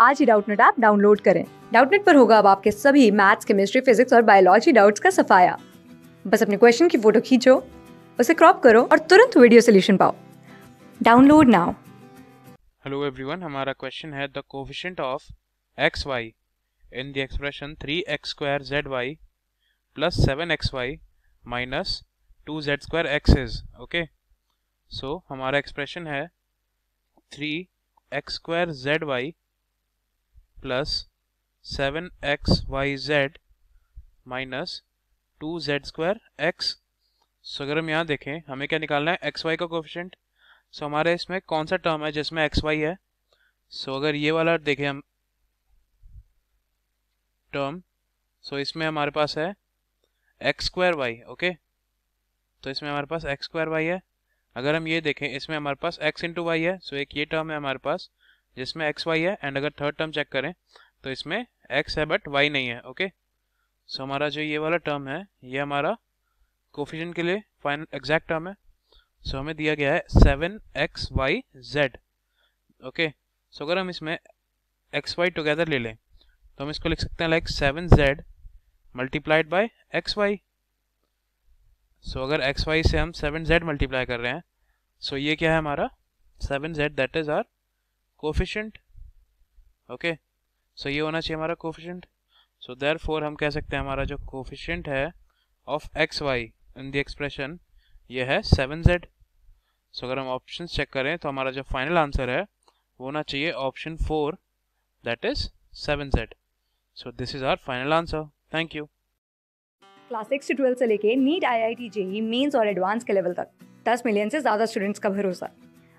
आज ही Doubtnut app download करें डाउटनेट पर होगा अब आपके सभी मैथ्स केमिस्ट्री फिजिक्स और बायोलॉजी डाउट्स का सफाया बस अपने क्वेश्चन की फोटो खींचो उसे क्रॉप करो और तुरंत वीडियो सोल्यूशन पाओ डाउनलोड नाउ हेलो एवरीवन हमारा क्वेश्चन है the coefficient of x y in the expression three x square z y plus seven x y minus two z square x is okay so हमारा expression है three x square z y plus 7xyz minus two z square x so अगर हम यहाँ देखें हमें क्या निकालना है एक्स वाई का कोफिशेंट सो हमारे इसमें कौन सा टर्म है जिसमें एक्स वाई है सो so, अगर ये वाला देखें हम टर्म सो so, इसमें हमारे पास है एक्स स्क्वायर वाई ओके तो इसमें हमारे पास एक्स स्क्वायर वाई है अगर हम ये देखें इसमें हमारे पास एक्स इंटू वाई है सो so, एक ये टर्म है हमारे पास जिसमें एक्स वाई है एंड अगर थर्ड टर्म चेक करें तो इसमें एक्स है बट वाई नहीं है ओके सो so, हमारा जो ये वाला टर्म है ये हमारा कोफिशन के लिए फाइनल एग्जैक्ट टर्म है सो so, हमें दिया गया है seven x y z okay so अगर हम इसमें एक्स वाई टुगेदर ले लें तो हम इसको लिख सकते हैं like seven z multiplied by x y so अगर एक्स वाई से हम सेवन जेड मल्टीप्लाई कर रहे हैं सो so ये क्या है हमारा seven z that is our coefficient okay so ये होना चाहिए हमारा कोफिशेंट सो देर फोर हम कह सकते हैं हमारा जो कोफिशेंट है of x y in the expression ये है सेवन जेड सो अगर हम ऑप्शन चेक करें तो हमारा जो फाइनल आंसर है वो होना चाहिए option four that is seven z so this is our final answer thank you class six से ट्वेल्थ से लेके NEET I I T JEE mains और एडवांस के लेवल तक दस मिलियन से ज़्यादा स्टूडेंट्स का भरोसा